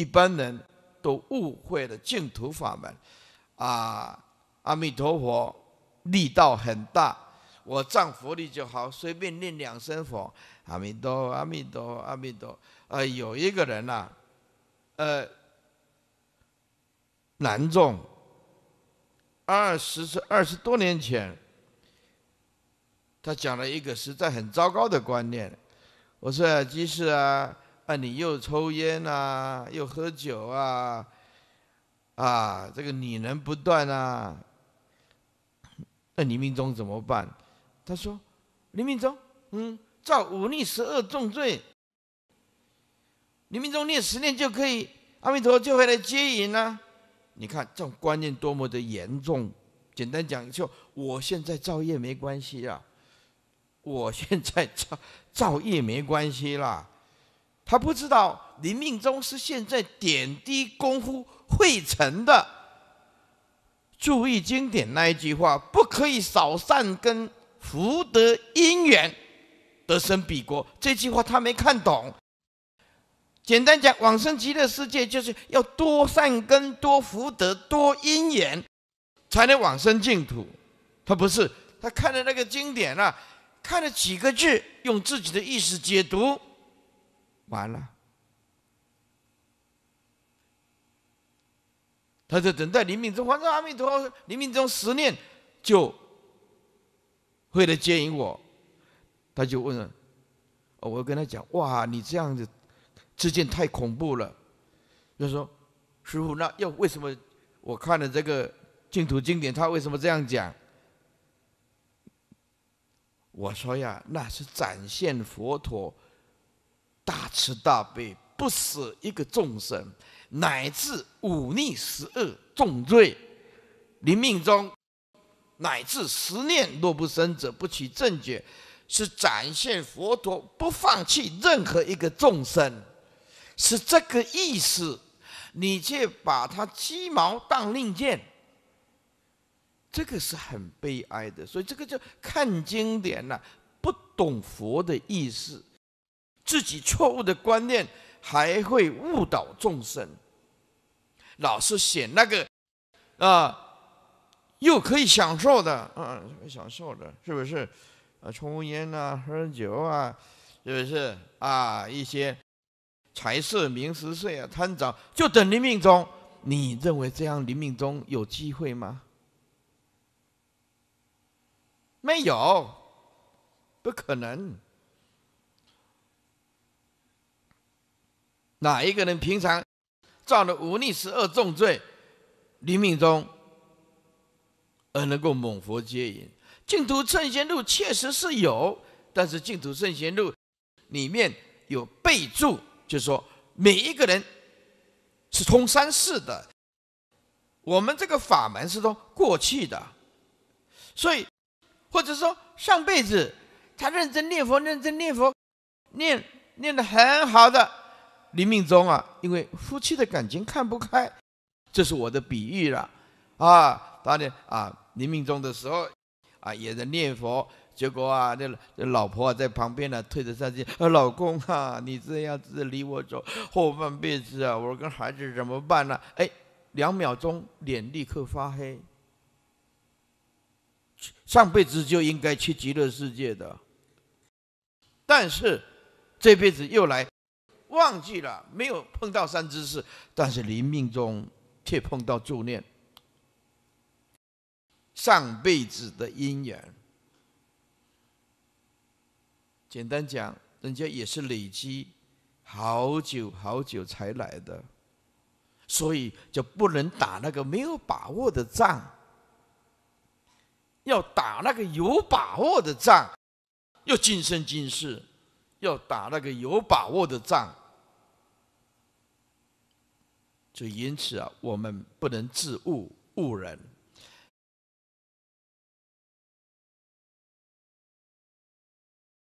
一般人都误会了净土法门，啊，阿弥陀佛力道很大，我仗佛力就好，随便念两声佛，阿弥陀，阿弥陀，阿弥陀。呃，有一个人呐，呃，南众，二十是二十多年前，他讲了一个实在很糟糕的观念，我说，啊、即使啊。那你又抽烟呐，又喝酒啊，啊，这个女人不断啊。那你明忠怎么办？他说：“李明忠，嗯，造五逆十二重罪，李明忠念十念就可以，阿弥陀就会来接引啊。你看这种观念多么的严重。简单讲就，我现在造业没关系啊，我现在造造业没关系啦。”他不知道，临命中是现在点滴功夫汇成的。注意经典那一句话：“不可以少善根，福德因缘，得生彼国。”这句话他没看懂。简单讲，往生极乐世界就是要多善根、多福德、多因缘，才能往生净土。他不是，他看了那个经典啊，看了几个字，用自己的意思解读。完了，他就等待灵命中，反正阿弥陀、佛，灵命中十年就会来接引我。”他就问：“了，我跟他讲，哇，你这样子，这间太恐怖了。”他说：“师傅，那又为什么？我看了这个净土经典，他为什么这样讲？”我说：“呀，那是展现佛陀。”大慈大悲，不舍一个众生，乃至忤逆十恶重罪、临命中，乃至十念若不生者，不起正觉，是展现佛陀不放弃任何一个众生，是这个意思。你却把他鸡毛当令箭，这个是很悲哀的。所以这个叫看经典呢，不懂佛的意思。自己错误的观念还会误导众生，老是选那个啊，又可以享受的啊，享受的，是不是？啊，抽烟啊，喝酒啊，是不是？啊，一些财色名食睡啊，贪着就等临命终。你认为这样临命终有机会吗？没有，不可能。哪一个人平常造了五逆十二重罪，临命中而能够猛佛接引，净土圣贤录确实是有，但是净土圣贤录里面有备注，就说每一个人是通三世的，我们这个法门是通过去的，所以或者说上辈子他认真念佛，认真念佛，念念的很好的。李敏中啊，因为夫妻的感情看不开，这是我的比喻了，啊，当年啊，李敏中的时候，啊，也在念佛，结果啊，这这老婆在旁边呢，推着上去，老公啊，你这样子离我走，后半辈子啊，我跟孩子怎么办呢？哎，两秒钟脸立刻发黑，上辈子就应该去极乐世界的，但是这辈子又来。忘记了没有碰到三知识，但是临命中却碰到助念。上辈子的因缘，简单讲，人家也是累积好久好久才来的，所以就不能打那个没有把握的仗，要打那个有把握的仗。要今生今世要打那个有把握的仗。所以，因此啊，我们不能自误误人。